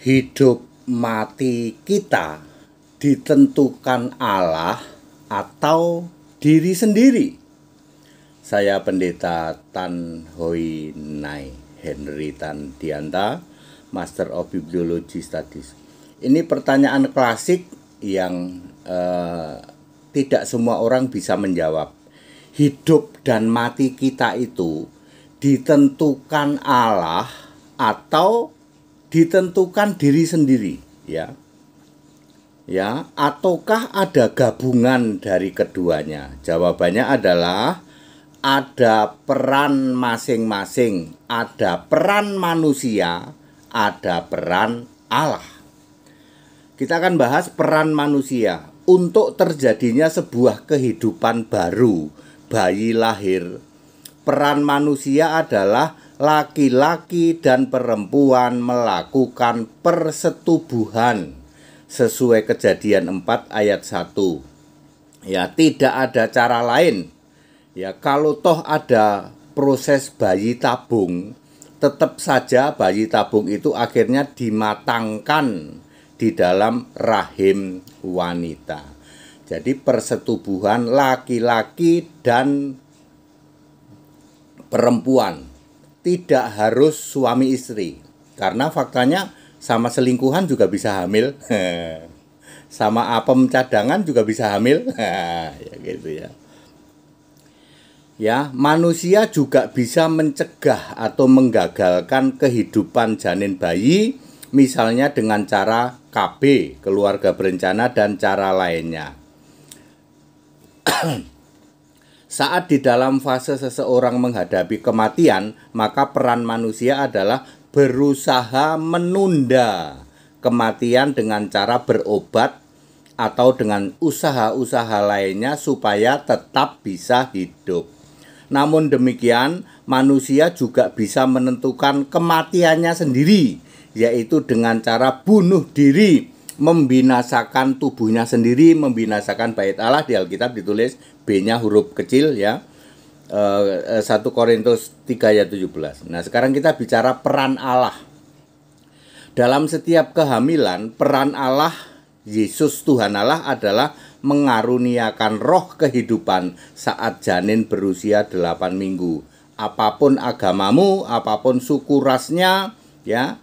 hidup mati kita ditentukan Allah atau diri sendiri. Saya Pendeta Tan Hoi Nai Henry Tan Dianta, Master of Bibliology Studies. Ini pertanyaan klasik yang eh, tidak semua orang bisa menjawab. Hidup dan mati kita itu ditentukan Allah atau ditentukan diri sendiri ya ya ataukah ada gabungan dari keduanya jawabannya adalah ada peran masing-masing ada peran manusia ada peran Allah kita akan bahas peran manusia untuk terjadinya sebuah kehidupan baru bayi lahir peran manusia adalah laki-laki dan perempuan melakukan persetubuhan sesuai kejadian 4 ayat 1. Ya, tidak ada cara lain. Ya, kalau toh ada proses bayi tabung, tetap saja bayi tabung itu akhirnya dimatangkan di dalam rahim wanita. Jadi persetubuhan laki-laki dan perempuan. Tidak harus suami istri. Karena faktanya sama selingkuhan juga bisa hamil. sama apa cadangan juga bisa hamil. ya gitu ya. Ya, manusia juga bisa mencegah atau menggagalkan kehidupan janin bayi misalnya dengan cara KB, keluarga berencana dan cara lainnya. Saat di dalam fase seseorang menghadapi kematian, maka peran manusia adalah berusaha menunda kematian dengan cara berobat atau dengan usaha-usaha lainnya supaya tetap bisa hidup. Namun demikian, manusia juga bisa menentukan kematiannya sendiri, yaitu dengan cara bunuh diri membinasakan tubuhnya sendiri, membinasakan bait Allah di Alkitab ditulis B-nya huruf kecil ya. 1 eh, eh, Korintus 3 ayat 17. Nah, sekarang kita bicara peran Allah. Dalam setiap kehamilan, peran Allah Yesus Tuhan Allah adalah mengaruniakan roh kehidupan saat janin berusia 8 minggu. Apapun agamamu, apapun suku rasnya, ya,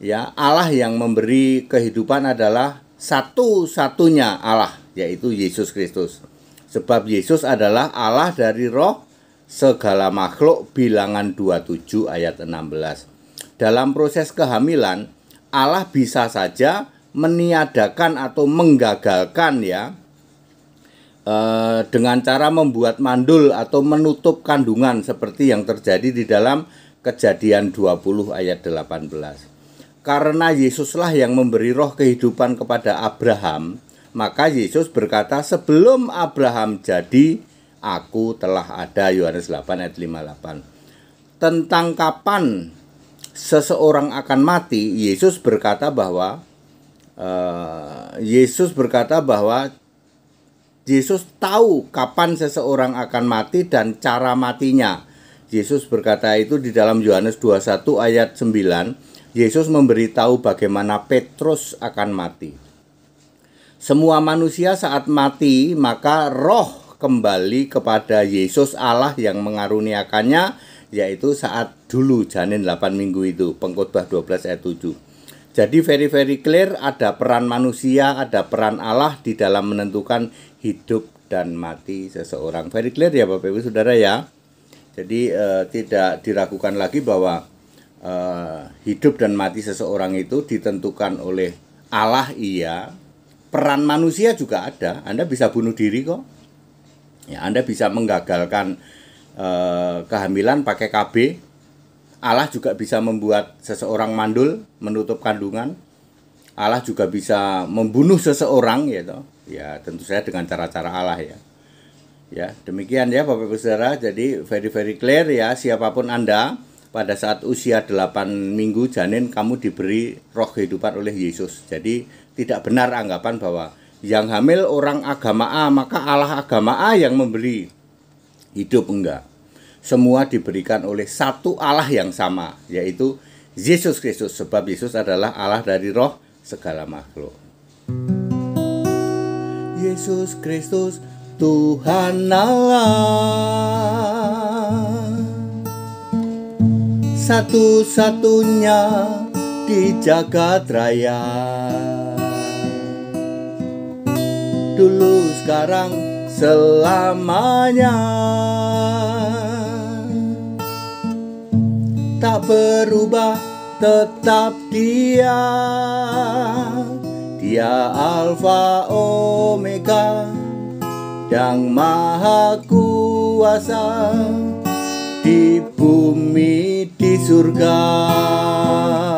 ya Allah yang memberi kehidupan adalah satu-satunya Allah yaitu Yesus Kristus. Sebab Yesus adalah Allah dari roh segala makhluk bilangan 27 ayat 16. Dalam proses kehamilan Allah bisa saja meniadakan atau menggagalkan ya eh, dengan cara membuat mandul atau menutup kandungan seperti yang terjadi di dalam kejadian 20 ayat 18. Karena Yesuslah yang memberi roh kehidupan kepada Abraham, maka Yesus berkata, "Sebelum Abraham jadi, aku telah ada." Yohanes 8 ayat 58. Tentang kapan seseorang akan mati, Yesus berkata bahwa uh, Yesus berkata bahwa Yesus tahu kapan seseorang akan mati dan cara matinya. Yesus berkata itu di dalam Yohanes 21 ayat 9 Yesus memberitahu bagaimana Petrus akan mati. Semua manusia saat mati, maka roh kembali kepada Yesus Allah yang mengaruniakannya, yaitu saat dulu janin 8 minggu itu, pengkhotbah 12 ayat 7. Jadi very very clear ada peran manusia, ada peran Allah di dalam menentukan hidup dan mati seseorang. Very clear ya Bapak Ibu Saudara ya. Jadi eh, tidak diragukan lagi bahwa uh, hidup dan mati seseorang itu ditentukan oleh Allah iya, peran manusia juga ada. Anda bisa bunuh diri kok. Ya, Anda bisa menggagalkan uh, kehamilan pakai KB. Allah juga bisa membuat seseorang mandul, menutup kandungan. Allah juga bisa membunuh seseorang ya toh. Ya, tentu saja dengan cara-cara Allah ya. Ya, demikian ya Bapak Ibu Saudara. Jadi very very clear ya siapapun Anda pada saat usia 8 minggu janin kamu diberi roh kehidupan oleh Yesus. Jadi tidak benar anggapan bahwa yang hamil orang agama A maka Allah agama A yang memberi hidup enggak. Semua diberikan oleh satu Allah yang sama yaitu Yesus Kristus sebab Yesus adalah Allah dari roh segala makhluk. Yesus Kristus Tuhan Allah satu-satunya di jagat raya Dulu sekarang selamanya Tak berubah tetap dia Dia Alfa Omega Yang Maha Kuasa di bumi di surga.